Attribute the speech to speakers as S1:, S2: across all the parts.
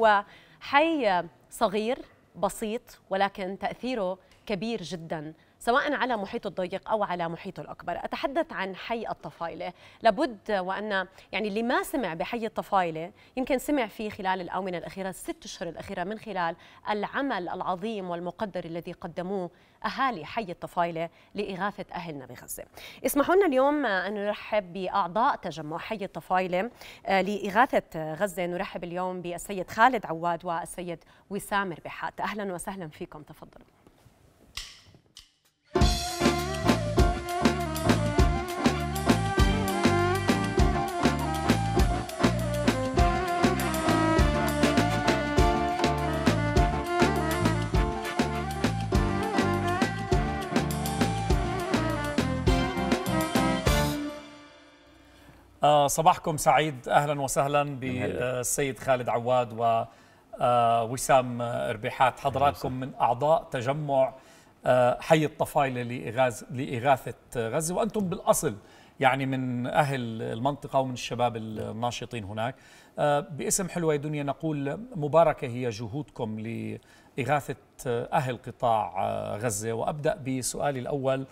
S1: هو حي صغير بسيط ولكن تأثيره كبير جدا سواء على محيطه الضيق أو على محيطه الأكبر أتحدث عن حي الطفايلة لابد وأن يعني اللي ما سمع بحي الطفايلة يمكن سمع فيه خلال الآونة الأخيرة الست أشهر الأخيرة من خلال العمل العظيم والمقدر الذي قدموه أهالي حي الطفايلة لإغاثة أهلنا بغزة اسمحوا لنا اليوم أن نرحب بأعضاء تجمع حي الطفايلة آه، لإغاثة غزة نرحب اليوم بالسيد خالد عواد والسيد وسام ربحات أهلا وسهلا فيكم تفضلوا
S2: آه، صباحكم سعيد اهلا وسهلا بالسيد آه، خالد عواد ووسام آه، ربيحات حضراتكم من اعضاء تجمع حي الطفايله لاغاثه لاغاثه غزه وانتم بالاصل يعني من اهل المنطقه ومن الشباب الناشطين هناك باسم حلوه دنيا نقول مباركه هي جهودكم لاغاثه اهل قطاع غزه وابدا بسؤالي الاول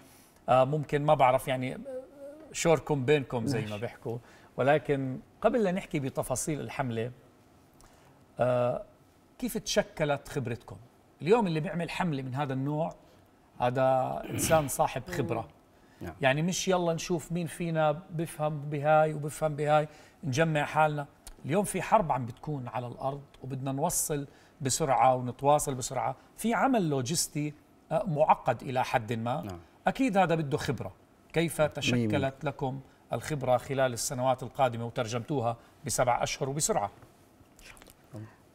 S2: ممكن ما بعرف يعني شوركم بينكم زي ما بيحكوا ولكن قبل لا نحكي بتفاصيل الحمله آه كيف تشكلت خبرتكم اليوم اللي بيعمل حمله من هذا النوع هذا انسان صاحب خبره نعم. يعني مش يلا نشوف مين فينا بفهم بهاي وبفهم بهاي نجمع حالنا اليوم في حرب عم بتكون على الارض وبدنا نوصل بسرعه ونتواصل بسرعه في عمل لوجستي آه، معقد الى حد ما نعم. اكيد هذا بده خبره كيف تشكلت لكم الخبرة خلال السنوات القادمة وترجمتوها بسبع أشهر وبسرعة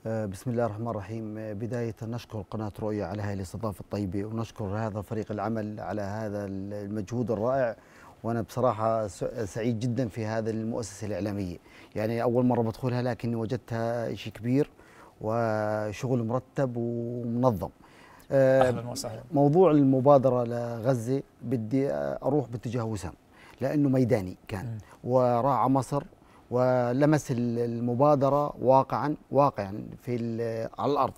S3: آه، بسم الله الرحمن الرحيم آه، بداية نشكر قناة رؤية على هذه الاستضافة الطيبة ونشكر هذا فريق العمل على هذا المجهود الرائع وأنا بصراحة سعيد جدا في هذا المؤسسة الإعلامية يعني أول مرة بدخلها لكني وجدتها شيء كبير وشغل مرتب ومنظم أه، اهلا وسهلا موضوع المبادره لغزه بدي اروح باتجاه وسام لانه ميداني كان وراعى مصر ولمس المبادره واقعا واقعا في على الارض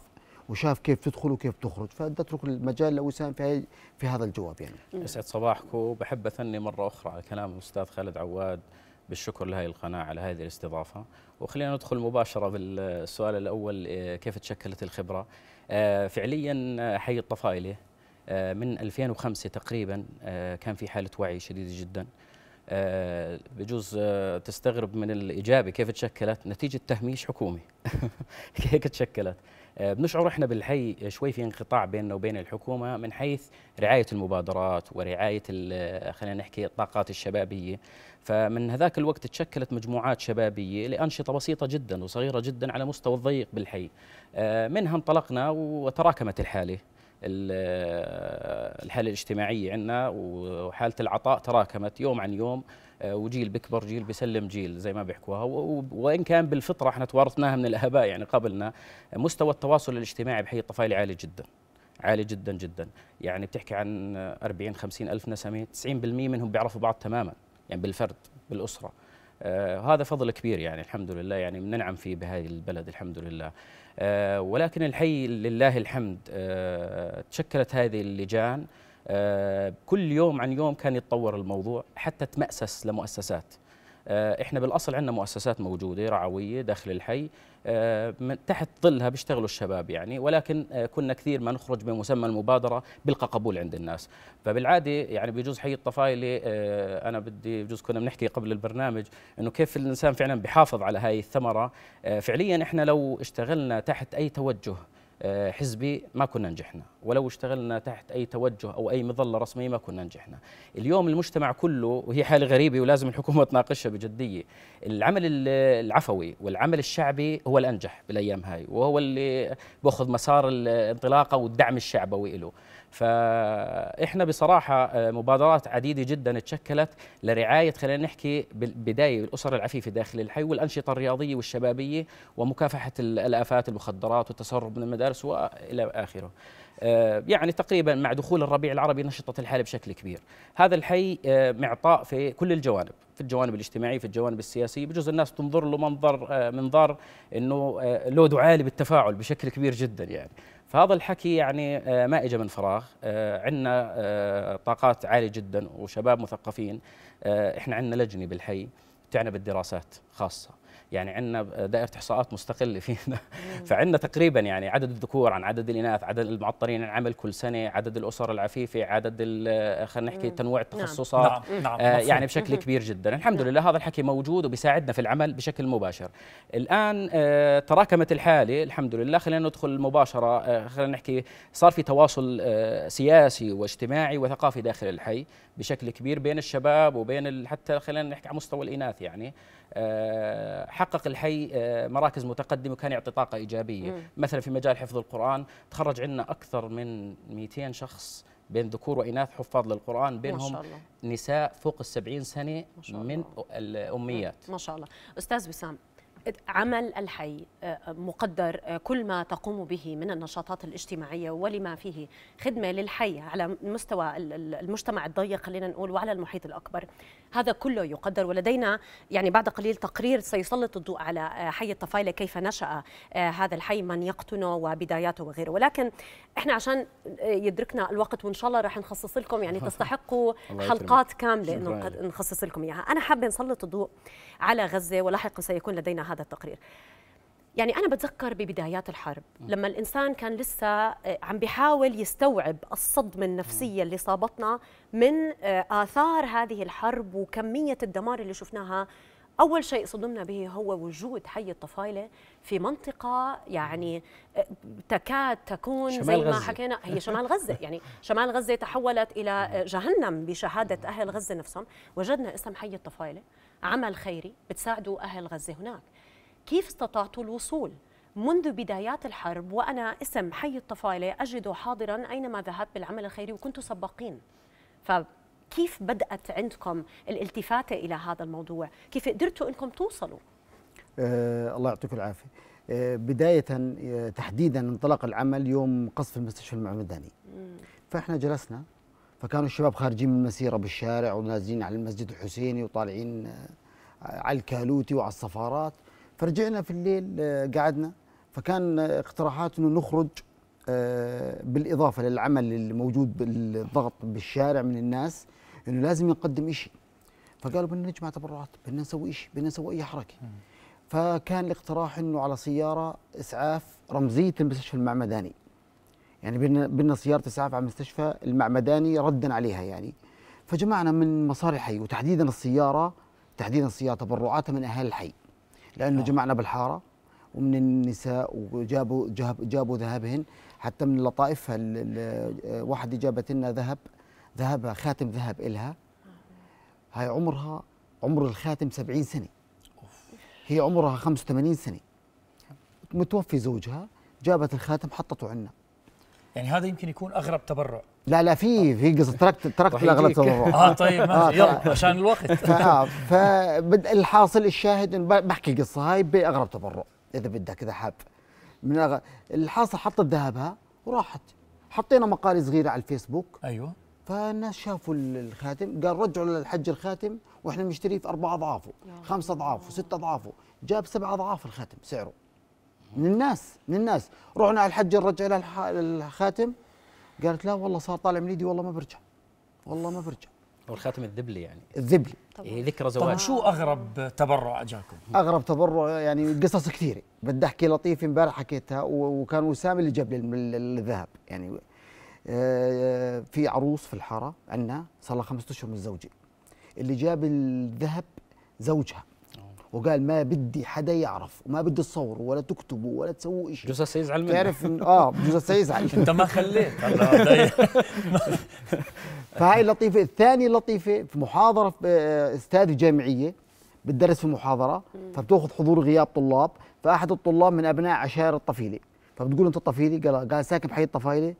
S3: وشاف كيف تدخل وكيف تخرج فبدي اترك المجال لوسام في في هذا الجواب يعني
S4: يسعد صباحكم بحب اثني مره اخرى على كلام الاستاذ خالد عواد بالشكر لهذه القناة على هذه الاستضافة وخلينا ندخل مباشرة بالسؤال الأول آه، كيف تشكلت الخبرة آه، فعليا آه، حي الطفايلة من 2005 تقريبا كان في حالة وعي شديدة جدا بجوز تستغرب من الإجابة كيف تشكلت نتيجة تهميش حكومي هيك تشكلت آه، بنشعر احنا بالحي شوي في انقطاع بيننا وبين الحكومه من حيث رعايه المبادرات ورعايه آه، خلينا نحكي الطاقات الشبابيه فمن هذاك الوقت تشكلت مجموعات شبابيه لانشطه بسيطه جدا وصغيره جدا على مستوى الضيق بالحي آه، منها انطلقنا وتراكمت الحاله الحاله الاجتماعيه عندنا وحاله العطاء تراكمت يوم عن يوم آه، وجيل بيكبر جيل بيسلم جيل زي ما بيحكوها وان كان بالفطره احنا توارثناها من الاباء يعني قبلنا مستوى التواصل الاجتماعي بحي الطفايل عالي جدا عالي جدا جدا يعني بتحكي عن 40 50 الف نسمه 90% منهم بيعرفوا بعض تماما يعني بالفرد بالاسره آه هذا فضل كبير يعني الحمد لله يعني بننعم فيه بهذه البلد الحمد لله آه ولكن الحي لله الحمد آه تشكلت هذه اللجان آه، كل يوم عن يوم كان يتطور الموضوع حتى تمأسس لمؤسسات آه، احنا بالاصل عندنا مؤسسات موجوده رعويه داخل الحي آه، من تحت ظلها بيشتغلوا الشباب يعني ولكن آه، كنا كثير ما نخرج بمسمى المبادره بيلقى قبول عند الناس فبالعاده يعني بجوز حي الطفايلي آه، انا بدي بجوز كنا بنحكي قبل البرنامج انه كيف الانسان فعلا بحافظ على هاي الثمره فعليا احنا لو اشتغلنا تحت اي توجه آه، حزبي ما كنا نجحنا ولو اشتغلنا تحت أي توجه أو أي مظلة رسمية ما كنا نجحنا اليوم المجتمع كله وهي حالة غريبة ولازم الحكومة تناقشها بجدية العمل العفوي والعمل الشعبي هو الأنجح بالأيام هاي وهو اللي بأخذ مسار الانطلاقة والدعم الشعبوي له فاحنا بصراحه آه، مبادرات عديده جدا تشكلت لرعايه خلينا نحكي بالبدايه الاسر العفيفه داخل الحي والانشطه الرياضيه والشبابيه ومكافحه الافات المخدرات والتسرب من المدارس والى اخره. آه، يعني تقريبا مع دخول الربيع العربي نشطت الحاله بشكل كبير. هذا الحي آه، معطاء في كل الجوانب، في الجوانب الاجتماعيه، في الجوانب السياسيه، بجوز الناس تنظر له منظر منظار انه لود عالي بالتفاعل بشكل كبير جدا يعني، فهذا الحكي يعني آه، ما اجى من فراغ آه، عندنا آه، طاقات عاليه جدا وشباب مثقفين احنا عندنا لجنه بالحي تعنى بالدراسات خاصه يعني عندنا دائره احصاءات مستقله فينا فعندنا تقريبا يعني عدد الذكور عن عدد الاناث عدد المعطلين عن العمل كل سنه عدد الاسر العفيفه عدد آه، خلينا نحكي تنوع نعم. التخصصات نعم. نعم. نعم. آه يعني بشكل كبير جدا الحمد نعم. لله هذا الحكي موجود وبيساعدنا في العمل بشكل مباشر الان آه تراكمت الحاله الحمد لله خلينا ندخل مباشره آه خلينا نحكي صار في تواصل آه سياسي واجتماعي وثقافي داخل الحي بشكل كبير بين الشباب وبين حتى خلينا نحكي على مستوى الاناث يعني آه، حقق الحي آه، مراكز متقدمه وكان يعطي طاقه ايجابيه مم. مثلا في مجال حفظ القران تخرج عندنا اكثر من 200 شخص بين ذكور واناث حفاظ للقران بينهم نساء فوق ال 70 سنه من الاميات
S1: ما شاء الله استاذ وسام عمل الحي آه، آه، مقدر آه، كل ما تقوم به من النشاطات الاجتماعية ولما فيه خدمة للحي على مستوى المجتمع الضيق خلينا نقول وعلى المحيط الأكبر هذا كله يقدر ولدينا يعني بعد قليل تقرير سيسلط الضوء على حي الطفايلة كيف نشأ هذا الحي من يقطنه وبداياته وغيره ولكن احنا عشان يدركنا الوقت وان شاء الله راح نخصص لكم يعني تستحقوا حلقات كاملة انه نخصص لكم اياها انا حابة نسلط الضوء على غزة ولاحقا سيكون لدينا هذا هذا التقرير يعني أنا بتذكر ببدايات الحرب لما الإنسان كان لسه آه، عم بيحاول يستوعب الصدمة النفسية اللي صابتنا من آه، آثار هذه الحرب وكمية الدمار اللي شفناها أول شيء صدمنا به هو وجود حي الطفايلة في منطقة يعني آه، تكاد تكون زي ما غزة. حكينا هي شمال غزة يعني شمال غزة تحولت إلى جهنم بشهادة أهل غزة نفسهم وجدنا اسم حي الطفايلة عمل خيري بتساعدوا أهل غزة هناك كيف استطعتوا الوصول منذ بدايات الحرب وأنا اسم حي الطفايلة أجده حاضرا أينما ذهبت بالعمل الخيري وكنتوا سباقين فكيف بدأت عندكم الالتفاتة إلى هذا الموضوع كيف قدرتوا أنكم توصلوا
S3: أه الله يعطيكم العافية أه بداية آه، تحديدا انطلق العمل يوم قصف المستشفى المعمداني فإحنا جلسنا فكانوا الشباب خارجين من مسيره بالشارع ونازلين على المسجد الحسيني وطالعين آه، على الكالوتي وعلى الصفارات فرجعنا في الليل آه، قعدنا فكان اقتراحات انه نخرج آه، بالاضافه للعمل الموجود بالضغط بالشارع من الناس انه لازم نقدم شيء فقالوا بدنا نجمع تبرعات بدنا نسوي شيء بدنا نسوي اي حركه فكان الاقتراح انه على سياره اسعاف رمزيه المستشفى المعمداني يعني بدنا سياره اسعاف على المستشفى المعمداني ردا عليها يعني فجمعنا من مصاري الحي وتحديدا السياره تحديدا السياره تبرعاتها من اهالي الحي لانه آه. جمعنا بالحاره ومن النساء وجابوا جاب جابوا ذهبهن حتى من لطائفها آه، واحد جابت لنا ذهب ذهبها خاتم ذهب إلها آه. هاي عمرها عمر الخاتم 70 سنة هي عمرها 85 سنة متوفي زوجها جابت الخاتم حطته عندنا
S2: يعني هذا يمكن يكون اغرب تبرع
S3: لا لا في في قصه تركت تركت الاغلى تبرع اه طيب ماشي آه، يلا طيب. عشان الوقت فاه الحاصل الشاهد بحكي قصه هاي باغرب تبرع اذا بدك اذا حاب من أغ... الحاصل حطت ذهبها وراحت حطينا مقال صغيره على الفيسبوك ايوه فالناس شافوا الخاتم قال رجعوا للحج الخاتم واحنا بنشتريه في اربع اضعافه خمس اضعافه ست اضعافه جاب سبع اضعاف الخاتم سعره من الناس من الناس رحنا على الحج نرجع الخاتم قالت لا والله صار طالع من ايدي والله ما برجع والله ما برجع
S4: والخاتم الذبلي يعني الذبلي هي إيه، ذكرى زواج طب شو اغرب
S2: تبرع اجاكم؟
S3: اغرب تبرع يعني قصص كثيره بدي احكي لطيفه امبارح حكيتها وكان وسام اللي جاب لي الذهب يعني آه، في عروس في الحاره عندنا صار لها خمسة اشهر من زوجي اللي جاب الذهب زوجها وقال ما بدي حدا يعرف وما بدي تصوروا ولا تكتبوا ولا تسووا شيء جوزها سيزعل منك تعرف إن اه جوزها سيزعل انت ما خليت فهاي اللطيفه الثانيه لطيفه في محاضره في آه، استاذ جامعيه بتدرس في محاضره فبتاخذ حضور غياب طلاب فاحد الطلاب من ابناء عشائر الطفيله فبتقول انت الطفيله قال قال ساكن بحي الطفايله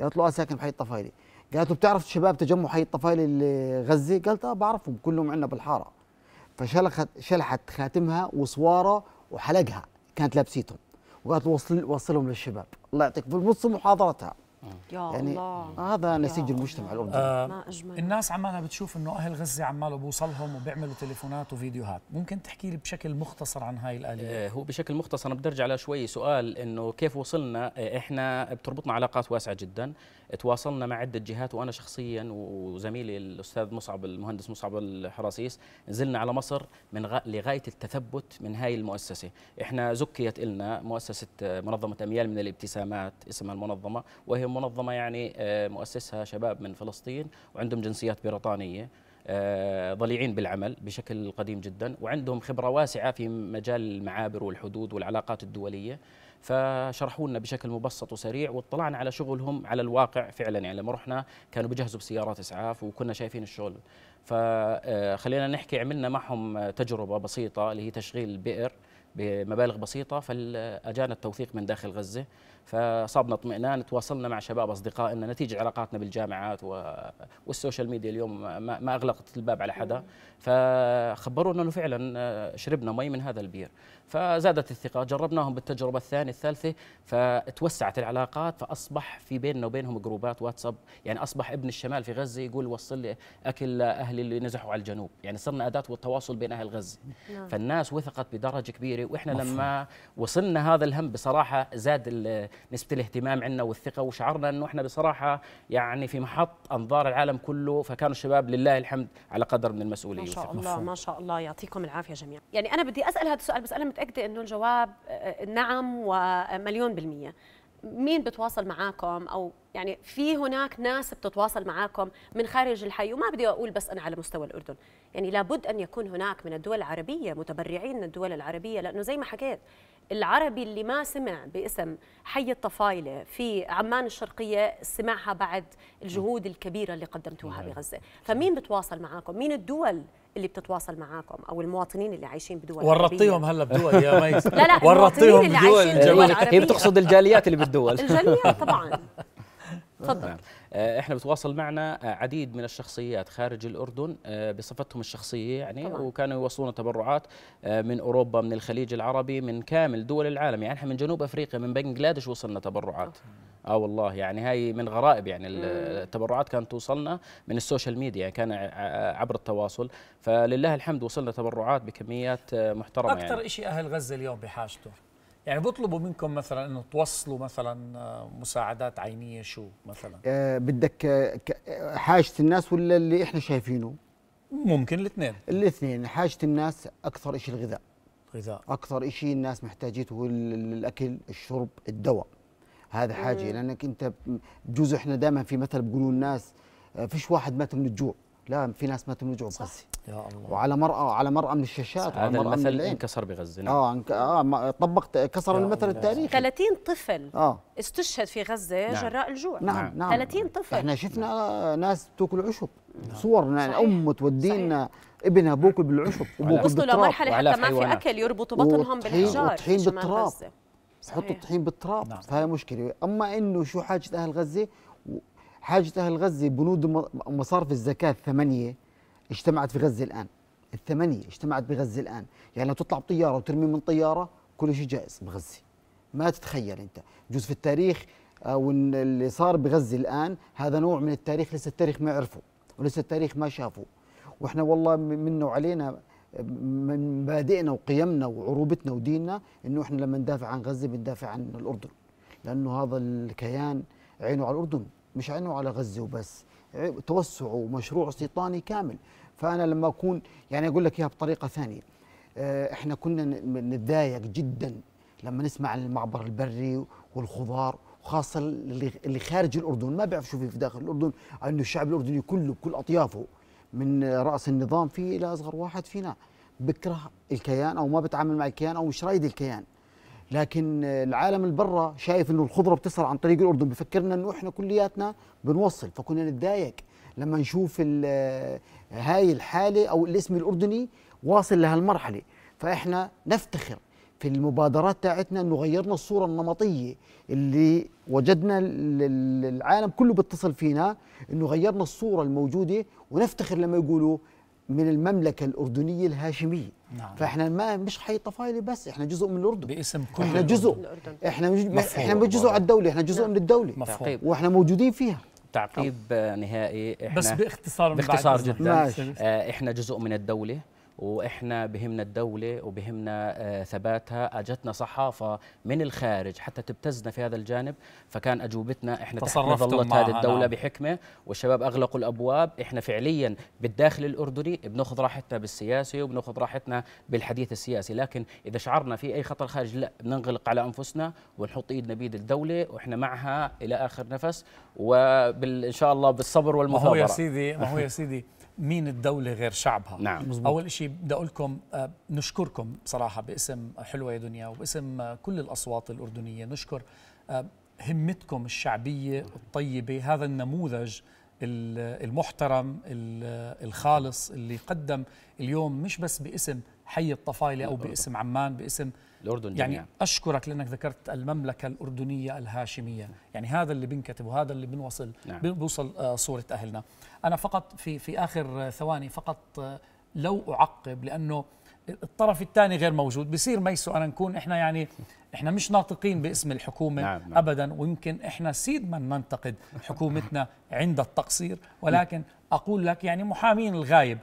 S3: قالت له اه ساكن بحي الطفايله قالت له بتعرف شباب تجمع حي الطفايله اللي غزه قالت اه بعرفهم كلهم عندنا بالحاره فشلخت شلحت خاتمها وسواره وحلقها كانت لابسيتهم وقالت وصل وصلهم للشباب الله يعطيك في نص محاضرتها
S1: آه. يا يعني الله
S3: هذا نسيج المجتمع الاردني آه
S2: ما اجمل الناس عمالها بتشوف انه اهل غزه عماله بوصلهم وبيعملوا تليفونات وفيديوهات ممكن تحكي لي بشكل مختصر عن هاي الاليه
S4: آه هو بشكل مختصر بدي ارجع لشوي سؤال انه كيف وصلنا آه، احنا بتربطنا علاقات واسعه جدا تواصلنا مع عده جهات وانا شخصيا وزميلي الاستاذ مصعب المهندس مصعب الحراسيس نزلنا على مصر من غ... لغايه التثبت من هاي المؤسسه احنا زكيت لنا مؤسسه آه، منظمه اميال من الابتسامات اسمها المنظمه وهي منظمه يعني آه، مؤسسها شباب من فلسطين وعندهم جنسيات بريطانيه آه، ضليعين بالعمل بشكل قديم جدا وعندهم خبره واسعه في مجال المعابر والحدود والعلاقات الدوليه فشرحوا لنا بشكل مبسط وسريع واطلعنا على شغلهم على الواقع فعلا يعني لما رحنا كانوا بيجهزوا بسيارات اسعاف وكنا شايفين الشغل فخلينا آه، نحكي عملنا معهم تجربه بسيطه اللي هي تشغيل بئر بمبالغ بسيطه فاجانا التوثيق من داخل غزه فصابنا اطمئنان تواصلنا مع شباب اصدقائنا نتيجه علاقاتنا بالجامعات والسوشيال ميديا اليوم ما... ما اغلقت الباب على حدا فخبرونا انه فعلا آه، شربنا مي من هذا البير فزادت الثقه جربناهم بالتجربه الثانيه الثالثه فتوسعت العلاقات فاصبح في بيننا وبينهم جروبات واتساب يعني اصبح ابن الشمال في غزه يقول وصل لي اكل الاهلي اللي نزحوا على الجنوب يعني صرنا اداه والتواصل بين اهل غزه نعم. فالناس وثقت بدرجه كبيره واحنا مفهوم. لما وصلنا هذا الهم بصراحه زاد نسبه الاهتمام عندنا والثقه وشعرنا انه احنا بصراحه يعني في محط انظار العالم كله فكانوا الشباب لله الحمد على قدر من المسؤوليه ما شاء الله مفهوم. ما
S1: شاء الله يعطيكم العافيه جميعا يعني انا بدي اسال هذا السؤال بس انا متاكده انه الجواب آه، آه، نعم ومليون بالميه مين بتواصل معاكم او يعني في هناك ناس بتتواصل معاكم من خارج الحي وما بدي اقول بس انا على مستوى الاردن يعني لابد ان يكون هناك من الدول العربيه متبرعين من الدول العربيه لانه زي ما حكيت العربي اللي ما سمع باسم حي الطفايله في عمان الشرقيه سمعها بعد الجهود الكبيره اللي قدمتوها نعم. بغزه فمين بتواصل معاكم مين الدول اللي بتتواصل معاكم او المواطنين اللي عايشين بدول ورطيهم هلا بدول يا ميس لا لا ورطيهم اللي بدول هي بتقصد الجاليات اللي بالدول الجاليات طبعا
S4: تفضل آه، احنا بتواصل معنا آه، عديد من الشخصيات خارج الاردن آه، بصفتهم الشخصيه يعني طبعا. وكانوا يوصلون تبرعات من اوروبا من الخليج العربي من كامل دول العالم يعني احنا من جنوب افريقيا من بنغلاديش وصلنا تبرعات أوه. اه والله يعني هاي من غرائب يعني التبرعات كانت توصلنا من السوشيال ميديا يعني كان عبر التواصل فلله الحمد وصلنا تبرعات بكميات آه، محترمه يعني. اكثر يعني.
S2: شيء اهل غزه اليوم بحاجته يعني بيطلبوا منكم مثلا انه توصلوا مثلا آه، مساعدات عينيه شو مثلا
S3: أه بدك حاجه الناس ولا اللي احنا شايفينه ممكن الاثنين الاثنين حاجه الناس اكثر شيء الغذاء غذاء اكثر شيء الناس محتاجته هو الاكل الشرب الدواء هذا حاجه مم. لانك انت بجوز احنا دائما في مثل بيقولوا الناس آه، فيش واحد مات من الجوع لا في ناس ماتوا من الجوع بغزه يا الله وعلى مرأة وعلى مرأة من الشاشات هذا المثل انكسر بغزة نعم. اه, انك... آه طبقت كسر المثل التاريخي
S1: 30 طفل اه استشهد في غزة نعم. جراء الجوع نعم نعم 30 نعم. طفل احنا شفنا نعم.
S3: ناس بتاكل عشب نعم. صور ام تودينا ابنها بوكل بالعشب وصلوا لمرحله حتى ما في اكل يربطوا بطنهم بالحجار وطحين بالتراب تحطوا الطحين بالتراب نعم. فهي مشكله اما انه شو حاجه اهل غزه حاجه اهل غزه بنود مصارف الزكاه الثمانيه اجتمعت في غزه الان الثمانيه اجتمعت بغزه الان يعني لو تطلع بطياره وترمي من طياره كل شيء جائز بغزه ما تتخيل انت بجوز في التاريخ او آه، اللي صار بغزه الان هذا نوع من التاريخ لسه التاريخ ما عرفه ولسه التاريخ ما شافه واحنا والله منه علينا من مبادئنا وقيمنا وعروبتنا وديننا انه احنا لما ندافع عن غزه بندافع عن الاردن لانه هذا الكيان عينه على الاردن مش عينه على غزه وبس توسعه ومشروع استيطاني كامل فانا لما اكون يعني اقول لك اياها بطريقه ثانيه آه، احنا كنا نتضايق جدا لما نسمع عن المعبر البري والخضار وخاصه اللي خارج الاردن ما بيعرف شو في داخل الاردن انه الشعب الاردني كله بكل اطيافه من راس النظام فيه الى اصغر واحد فينا بكره الكيان او ما بتعامل مع الكيان او مش رايد الكيان لكن العالم اللي برا شايف انه الخضره بتصل عن طريق الاردن بفكرنا انه احنا كلياتنا بنوصل فكنا نتضايق لما نشوف هاي الحاله او الاسم الاردني واصل لهالمرحله فاحنا نفتخر في المبادرات تاعتنا انه غيرنا الصوره النمطيه اللي وجدنا العالم كله بيتصل فينا انه غيرنا الصوره الموجوده ونفتخر لما يقولوا من المملكه الاردنيه الهاشميه نعم. فاحنا ما مش حي طفايله بس احنا جزء من الاردن باسم كل احنا جزء الأردن. احنا مج... احنا جزء على الدوله احنا جزء نعم. من الدوله مفهوم. واحنا موجودين فيها
S4: تعقيب آه، نهائي احنا بس باختصار باختصار جدا ماشي. آه، احنا جزء من الدوله واحنا بهمنا الدوله وبهمنا آه، ثباتها اجتنا صحافه من الخارج حتى تبتزنا في هذا الجانب فكان اجوبتنا احنا تصرفت هذه الدوله نعم. بحكمه والشباب اغلقوا الابواب احنا فعليا بالداخل الاردني بناخذ راحتنا بالسياسه وبناخذ راحتنا بالحديث السياسي لكن اذا شعرنا في اي خطر خارجي لا بننغلق على انفسنا ونحط ايدنا بيد الدوله واحنا معها الى اخر نفس ان شاء الله بالصبر والمثابره ما هو يا سيدي ما هو يا
S2: سيدي مين الدولة غير شعبها نعم مزبوط. أول شيء بدي أقول لكم آه، نشكركم بصراحة باسم حلوة يا دنيا وباسم آه، كل الأصوات الأردنية نشكر آه، همتكم الشعبية الطيبة هذا النموذج المحترم الخالص اللي قدم اليوم مش بس باسم حي الطفايلة أو باسم عمان باسم
S4: الأردن يعني جميعا. يعني
S2: أشكرك لأنك ذكرت المملكة الأردنية الهاشمية نعم. يعني هذا اللي بنكتب وهذا اللي بنوصل نعم. بوصل آه، صورة أهلنا أنا فقط في, في آخر ثواني فقط آه، لو أعقب لأنه الطرف الثاني غير موجود بصير ميسو أنا نكون إحنا يعني إحنا مش ناطقين باسم الحكومة نعم نعم. أبدا ويمكن إحنا سيد من ننتقد حكومتنا عند التقصير ولكن أقول لك يعني محامين الغايب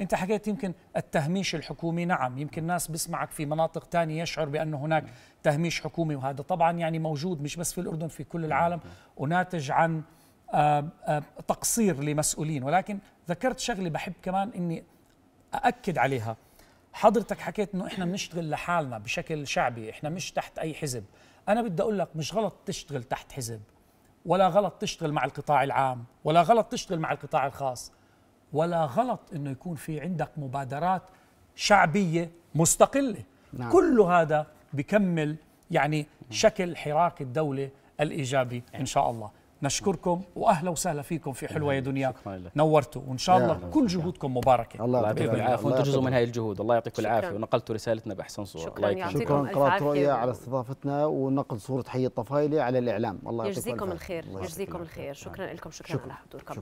S2: أنت حكيت يمكن التهميش الحكومي نعم يمكن ناس بسمعك في مناطق تانية يشعر بأن هناك تهميش حكومي وهذا طبعا يعني موجود مش بس في الأردن في كل العالم وناتج عن آه، آه، تقصير لمسؤولين ولكن ذكرت شغلة بحب كمان أني أأكد عليها حضرتك حكيت انه احنا بنشتغل لحالنا بشكل شعبي احنا مش تحت اي حزب انا بدي اقول لك مش غلط تشتغل تحت حزب ولا غلط تشتغل مع القطاع العام ولا غلط تشتغل مع القطاع الخاص ولا غلط انه يكون في عندك مبادرات شعبيه مستقله نعم. كل هذا بكمل يعني شكل حراك الدوله الايجابي ان شاء الله نشكركم واهلا وسهلا فيكم في حلوه يا دنيا
S4: نورتوا وان شاء الله
S3: كل جهودكم مباركه الله يعطيكم العافيه وانتم جزء من هذه
S4: الجهود الله يعطيكم
S1: العافيه ونقلتوا
S3: رسالتنا باحسن صوره الله يكرمك شكرا قناه رؤيا على استضافتنا ونقل صوره حي الطفايلي على الاعلام الله يعطيكم يجزيكم الخير يجزيكم
S1: الخير شكرا لكم شكرا على حضوركم